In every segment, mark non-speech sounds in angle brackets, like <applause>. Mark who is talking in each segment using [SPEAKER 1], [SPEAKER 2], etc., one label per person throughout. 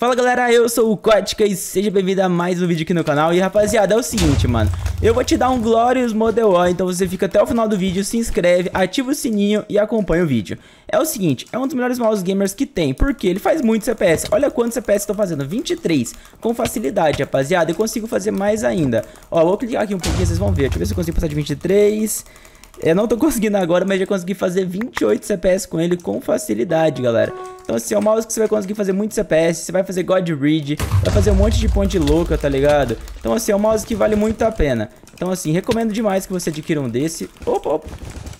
[SPEAKER 1] Fala galera, eu sou o Cótica e seja bem-vindo a mais um vídeo aqui no canal E rapaziada, é o seguinte, mano Eu vou te dar um Glorious Model O Então você fica até o final do vídeo, se inscreve, ativa o sininho e acompanha o vídeo É o seguinte, é um dos melhores mouse gamers que tem Porque ele faz muito CPS Olha quantos CPS estou fazendo, 23 Com facilidade, rapaziada, eu consigo fazer mais ainda Ó, vou clicar aqui um pouquinho, vocês vão ver Deixa eu ver se eu consigo passar de 23 eu não tô conseguindo agora, mas já consegui fazer 28 CPS com ele com facilidade, galera. Então, assim, é um mouse que você vai conseguir fazer muito CPS, você vai fazer God Read, vai fazer um monte de ponte louca, tá ligado? Então, assim, é um mouse que vale muito a pena. Então, assim, recomendo demais que você adquira um desse. Opa, opa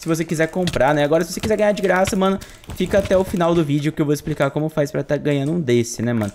[SPEAKER 1] se você quiser comprar, né? Agora, se você quiser ganhar de graça, mano, fica até o final do vídeo que eu vou explicar como faz pra tá ganhando um desse, né, mano?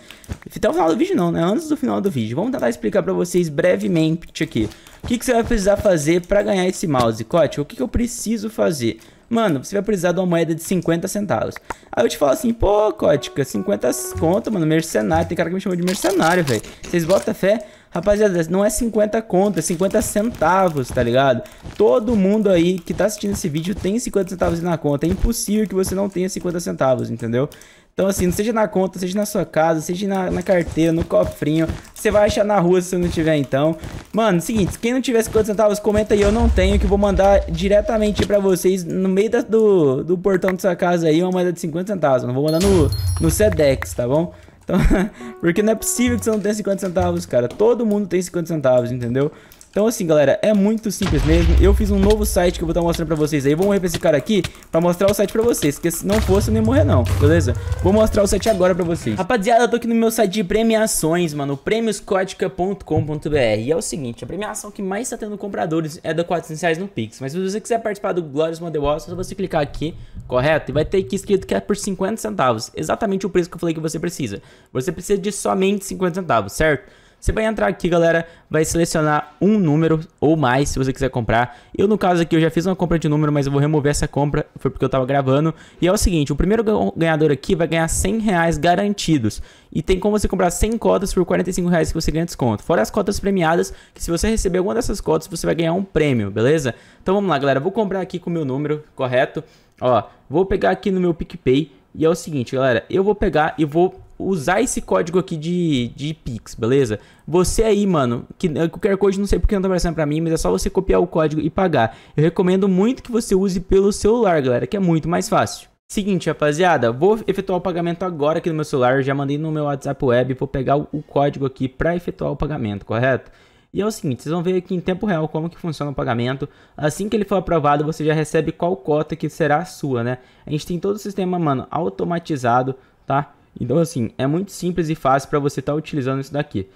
[SPEAKER 1] Até o final do vídeo não, né? Antes do final do vídeo. Vamos tentar explicar pra vocês brevemente aqui. O que, que você vai precisar fazer pra ganhar esse mouse? Cote, o que, que eu preciso fazer? Mano, você vai precisar de uma moeda de 50 centavos. Aí eu te falo assim, pô, Cótica, 50 conto, mano, mercenário. Tem cara que me chamou de mercenário, velho. Vocês botam fé? Rapaziada, não é 50 conto, é 50 centavos, tá ligado? Todo mundo aí que tá assistindo esse vídeo tem 50 centavos na conta. É impossível que você não tenha 50 centavos, entendeu? Então, assim, seja na conta, seja na sua casa, seja na, na carteira, no cofrinho. Você vai achar na rua se você não tiver, então. Mano, seguinte, quem não tiver 50 centavos, comenta aí, eu não tenho, que eu vou mandar diretamente pra vocês no meio da, do, do portão da sua casa aí, uma moeda de 50 centavos. Não vou mandar no, no Sedex, tá bom? Então, <laughs> porque não é possível que você não tenha 50 centavos, cara. Todo mundo tem 50 centavos, entendeu? Então assim, galera, é muito simples mesmo. Eu fiz um novo site que eu vou estar tá mostrando pra vocês aí. Vou morrer pra esse cara aqui pra mostrar o site pra vocês. Porque se não fosse, eu nem morrer não, beleza? Vou mostrar o site agora pra vocês. Rapaziada, eu tô aqui no meu site de premiações, mano. Prêmioscótica.com.br E é o seguinte, a premiação que mais tá tendo compradores é da 400 reais no Pix. Mas se você quiser participar do Glorious Model Wars, é só você clicar aqui correto? E vai ter aqui escrito que é por 50 centavos, exatamente o preço que eu falei que você precisa. Você precisa de somente 50 centavos, certo? Você vai entrar aqui, galera, vai selecionar um número ou mais se você quiser comprar. Eu, no caso aqui, eu já fiz uma compra de número, mas eu vou remover essa compra, foi porque eu tava gravando. E é o seguinte, o primeiro ganhador aqui vai ganhar 100 reais garantidos. E tem como você comprar 100 cotas por 45 reais que você ganha desconto. Fora as cotas premiadas, que se você receber alguma dessas cotas, você vai ganhar um prêmio, beleza? Então vamos lá, galera, vou comprar aqui com o meu número, correto? Ó, vou pegar aqui no meu PicPay e é o seguinte, galera, eu vou pegar e vou usar esse código aqui de, de Pix, beleza? Você aí, mano, que qualquer eh, coisa, não sei porque não tá aparecendo pra mim, mas é só você copiar o código e pagar. Eu recomendo muito que você use pelo celular, galera, que é muito mais fácil. Seguinte, rapaziada, vou efetuar o pagamento agora aqui no meu celular, já mandei no meu WhatsApp web, vou pegar o código aqui para efetuar o pagamento, correto? E é o seguinte, vocês vão ver aqui em tempo real como que funciona o pagamento. Assim que ele for aprovado, você já recebe qual cota que será a sua, né? A gente tem todo o sistema, mano, automatizado, tá? Então, assim, é muito simples e fácil para você estar tá utilizando isso daqui.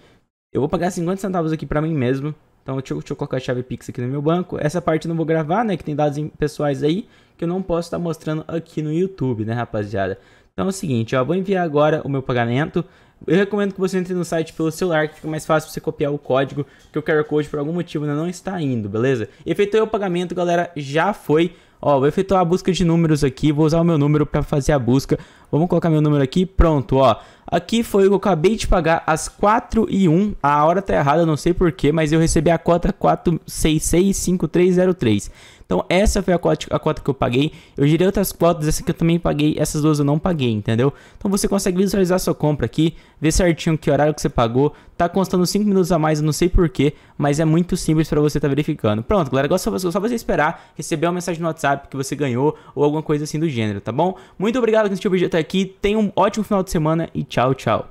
[SPEAKER 1] Eu vou pagar 50 centavos aqui para mim mesmo. Então, deixa eu, deixa eu, colocar a chave Pix aqui no meu banco. Essa parte eu não vou gravar, né? Que tem dados pessoais aí que eu não posso estar tá mostrando aqui no YouTube, né, rapaziada? Então é o seguinte, ó, vou enviar agora o meu pagamento. Eu recomendo que você entre no site pelo celular, que fica mais fácil você copiar o código, que o QR Code por algum motivo ainda não está indo, beleza? Efetuei o pagamento, galera, já foi. Ó, vou efetuar a busca de números aqui, vou usar o meu número para fazer a busca. Vamos colocar meu número aqui, pronto, ó. Aqui foi o que eu acabei de pagar às 4 e 1 A hora tá errada, não sei porquê, mas eu recebi a cota 4665303. Então essa foi a cota, a cota que eu paguei. Eu girei outras cotas, essa que eu também paguei, essas duas eu não paguei, entendeu? Então você consegue visualizar sua compra aqui, ver certinho que horário que você pagou. Tá constando 5 minutos a mais, eu não sei porquê, mas é muito simples para você estar tá verificando. Pronto, galera, agora é só, só você esperar receber uma mensagem no WhatsApp que você ganhou ou alguma coisa assim do gênero, tá bom? Muito obrigado que assistir o vídeo até aqui. Tenha um ótimo final de semana e tchau, tchau.